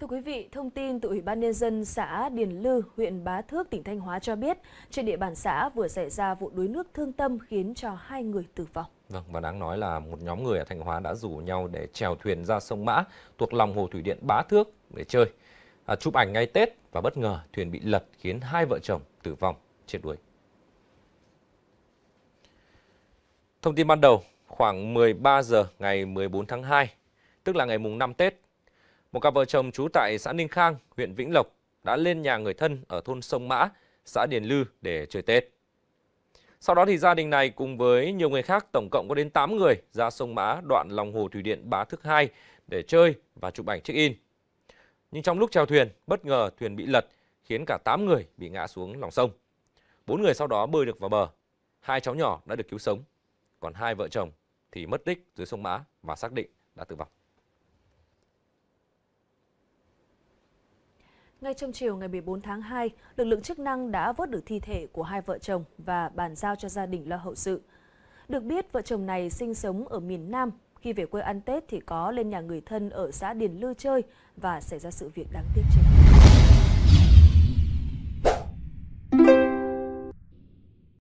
Thưa quý vị, thông tin từ Ủy ban Nhân dân xã Điền Lư, huyện Bá Thước, tỉnh Thanh Hóa cho biết, trên địa bàn xã vừa xảy ra vụ đuối nước thương tâm khiến cho hai người tử vong. Vâng, và đáng nói là một nhóm người ở Thanh Hóa đã rủ nhau để chèo thuyền ra sông Mã thuộc lòng hồ thủy điện Bá Thước để chơi. À, chụp ảnh ngay Tết và bất ngờ thuyền bị lật khiến hai vợ chồng tử vong chết đuối. Thông tin ban đầu, khoảng 13 giờ ngày 14 tháng 2, tức là ngày mùng 5 Tết, một cặp vợ chồng trú tại xã Ninh Khang, huyện Vĩnh Lộc đã lên nhà người thân ở thôn Sông Mã, xã Điền Lư để chơi Tết. Sau đó thì gia đình này cùng với nhiều người khác tổng cộng có đến 8 người ra sông Mã đoạn lòng hồ thủy điện Bá Thước 2 để chơi và chụp ảnh check-in. Nhưng trong lúc chèo thuyền, bất ngờ thuyền bị lật khiến cả 8 người bị ngã xuống lòng sông. Bốn người sau đó bơi được vào bờ. Hai cháu nhỏ đã được cứu sống, còn hai vợ chồng thì mất tích dưới sông Mã và xác định đã tử vong. Ngay trong chiều ngày 14 tháng 2, lực lượng chức năng đã vớt được thi thể của hai vợ chồng và bàn giao cho gia đình lo hậu sự. Được biết, vợ chồng này sinh sống ở miền Nam. Khi về quê ăn Tết thì có lên nhà người thân ở xã Điền Lư chơi và xảy ra sự việc đáng tiếc trên.